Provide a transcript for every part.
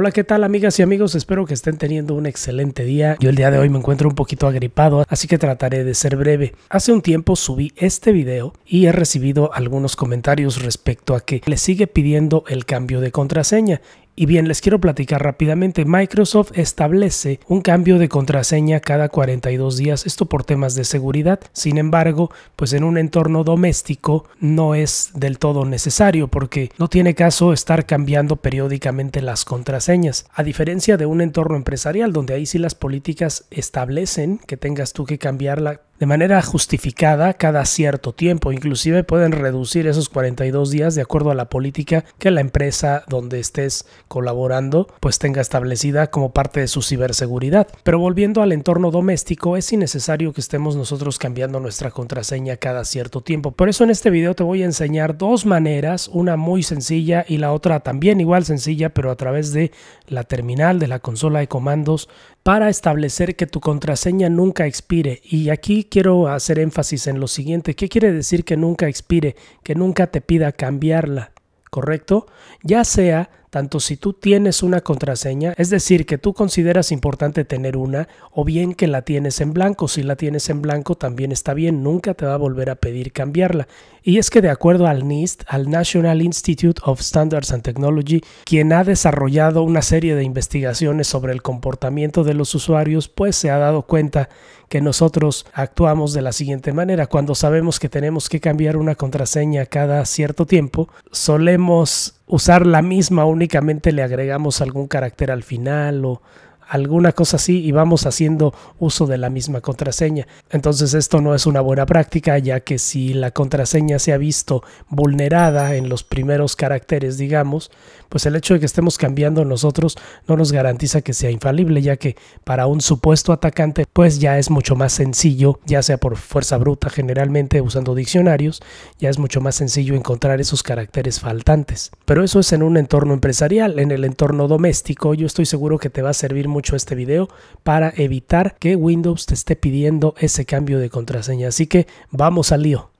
Hola, ¿qué tal amigas y amigos? Espero que estén teniendo un excelente día. Yo el día de hoy me encuentro un poquito agripado, así que trataré de ser breve. Hace un tiempo subí este video y he recibido algunos comentarios respecto a que le sigue pidiendo el cambio de contraseña y bien, les quiero platicar rápidamente. Microsoft establece un cambio de contraseña cada 42 días, esto por temas de seguridad. Sin embargo, pues en un entorno doméstico no es del todo necesario porque no tiene caso estar cambiando periódicamente las contraseñas. A diferencia de un entorno empresarial donde ahí sí las políticas establecen que tengas tú que cambiarla de manera justificada cada cierto tiempo. Inclusive pueden reducir esos 42 días de acuerdo a la política que la empresa donde estés colaborando pues tenga establecida como parte de su ciberseguridad. Pero volviendo al entorno doméstico, es innecesario que estemos nosotros cambiando nuestra contraseña cada cierto tiempo. Por eso en este video te voy a enseñar dos maneras, una muy sencilla y la otra también igual sencilla, pero a través de la terminal de la consola de comandos para establecer que tu contraseña nunca expire. Y aquí quiero hacer énfasis en lo siguiente. ¿Qué quiere decir que nunca expire? Que nunca te pida cambiarla, ¿correcto? Ya sea tanto si tú tienes una contraseña, es decir, que tú consideras importante tener una, o bien que la tienes en blanco. Si la tienes en blanco también está bien, nunca te va a volver a pedir cambiarla. Y es que de acuerdo al NIST, al National Institute of Standards and Technology, quien ha desarrollado una serie de investigaciones sobre el comportamiento de los usuarios, pues se ha dado cuenta que nosotros actuamos de la siguiente manera. Cuando sabemos que tenemos que cambiar una contraseña cada cierto tiempo, solemos usar la misma, únicamente le agregamos algún carácter al final o alguna cosa así y vamos haciendo uso de la misma contraseña. Entonces esto no es una buena práctica ya que si la contraseña se ha visto vulnerada en los primeros caracteres, digamos, pues el hecho de que estemos cambiando nosotros no nos garantiza que sea infalible ya que para un supuesto atacante pues ya es mucho más sencillo, ya sea por fuerza bruta generalmente usando diccionarios, ya es mucho más sencillo encontrar esos caracteres faltantes. Pero eso es en un entorno empresarial, en el entorno doméstico yo estoy seguro que te va a servir mucho mucho este vídeo para evitar que Windows te esté pidiendo ese cambio de contraseña. Así que vamos al lío.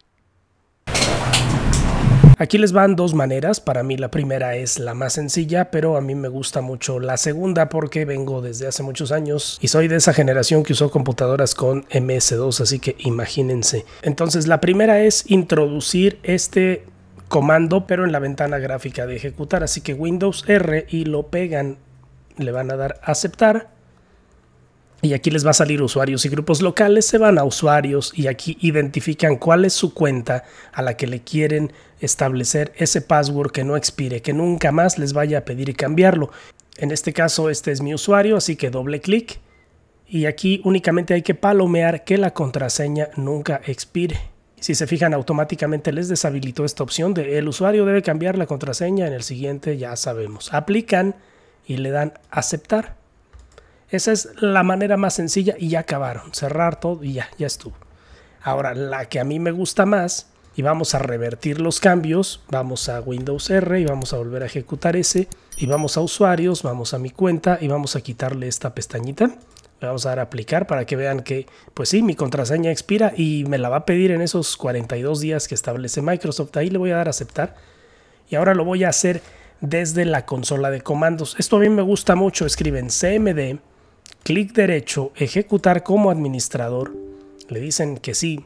Aquí les van dos maneras, para mí la primera es la más sencilla, pero a mí me gusta mucho la segunda porque vengo desde hace muchos años y soy de esa generación que usó computadoras con MS2, así que imagínense. Entonces la primera es introducir este comando pero en la ventana gráfica de ejecutar así que Windows R y lo pegan le van a dar aceptar. Y aquí les va a salir usuarios y grupos locales, se van a usuarios y aquí identifican cuál es su cuenta a la que le quieren establecer ese password que no expire, que nunca más les vaya a pedir cambiarlo. En este caso este es mi usuario, así que doble clic y aquí únicamente hay que palomear que la contraseña nunca expire. Si se fijan automáticamente les deshabilitó esta opción de el usuario debe cambiar la contraseña en el siguiente, ya sabemos. Aplican y le dan aceptar. Esa es la manera más sencilla y ya acabaron. Cerrar todo y ya, ya estuvo. Ahora, la que a mí me gusta más, y vamos a revertir los cambios, vamos a Windows R y vamos a volver a ejecutar ese, y vamos a usuarios, vamos a mi cuenta y vamos a quitarle esta pestañita. Le vamos a dar a aplicar para que vean que, pues sí, mi contraseña expira y me la va a pedir en esos 42 días que establece Microsoft. Ahí le voy a dar a aceptar. Y ahora lo voy a hacer desde la consola de comandos. Esto a mí me gusta mucho. Escriben cmd, clic derecho, ejecutar como administrador. Le dicen que sí.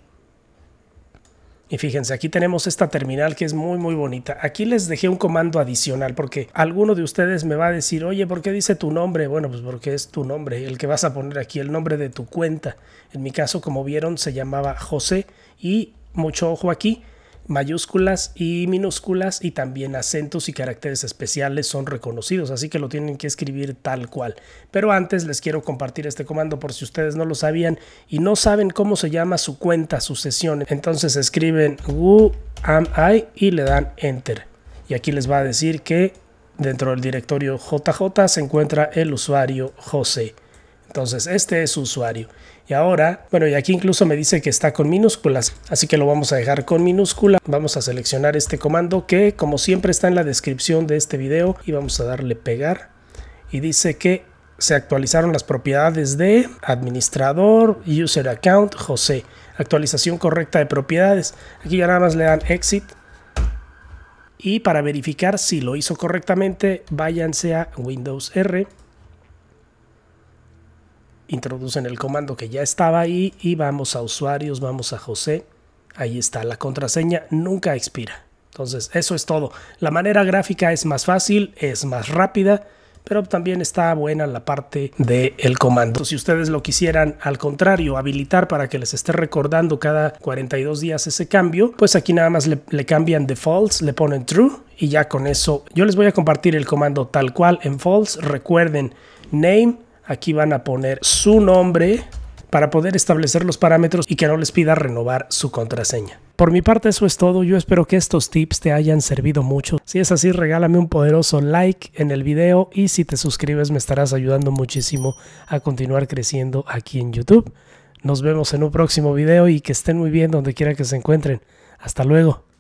Y fíjense, aquí tenemos esta terminal que es muy muy bonita. Aquí les dejé un comando adicional porque alguno de ustedes me va a decir, oye, ¿por qué dice tu nombre? Bueno, pues porque es tu nombre, el que vas a poner aquí, el nombre de tu cuenta. En mi caso, como vieron, se llamaba José y mucho ojo aquí, mayúsculas y minúsculas y también acentos y caracteres especiales son reconocidos, así que lo tienen que escribir tal cual. Pero antes les quiero compartir este comando por si ustedes no lo sabían y no saben cómo se llama su cuenta, su sesión. Entonces escriben who am I y le dan enter. Y aquí les va a decir que dentro del directorio JJ se encuentra el usuario José. Entonces, este es su usuario. Y ahora, bueno, y aquí incluso me dice que está con minúsculas, así que lo vamos a dejar con minúscula. Vamos a seleccionar este comando que, como siempre, está en la descripción de este video y vamos a darle pegar. Y dice que se actualizaron las propiedades de administrador, user account, José. Actualización correcta de propiedades. Aquí ya nada más le dan exit. Y para verificar si lo hizo correctamente, váyanse a Windows R introducen el comando que ya estaba ahí y vamos a usuarios, vamos a José. Ahí está, la contraseña nunca expira. Entonces, eso es todo. La manera gráfica es más fácil, es más rápida, pero también está buena la parte del comando. Si ustedes lo quisieran, al contrario, habilitar para que les esté recordando cada 42 días ese cambio, pues aquí nada más le, le cambian de false, le ponen true y ya con eso. Yo les voy a compartir el comando tal cual en false. Recuerden, name Aquí van a poner su nombre para poder establecer los parámetros y que no les pida renovar su contraseña. Por mi parte eso es todo, yo espero que estos tips te hayan servido mucho. Si es así, regálame un poderoso like en el video y si te suscribes me estarás ayudando muchísimo a continuar creciendo aquí en YouTube. Nos vemos en un próximo video y que estén muy bien donde quiera que se encuentren. Hasta luego.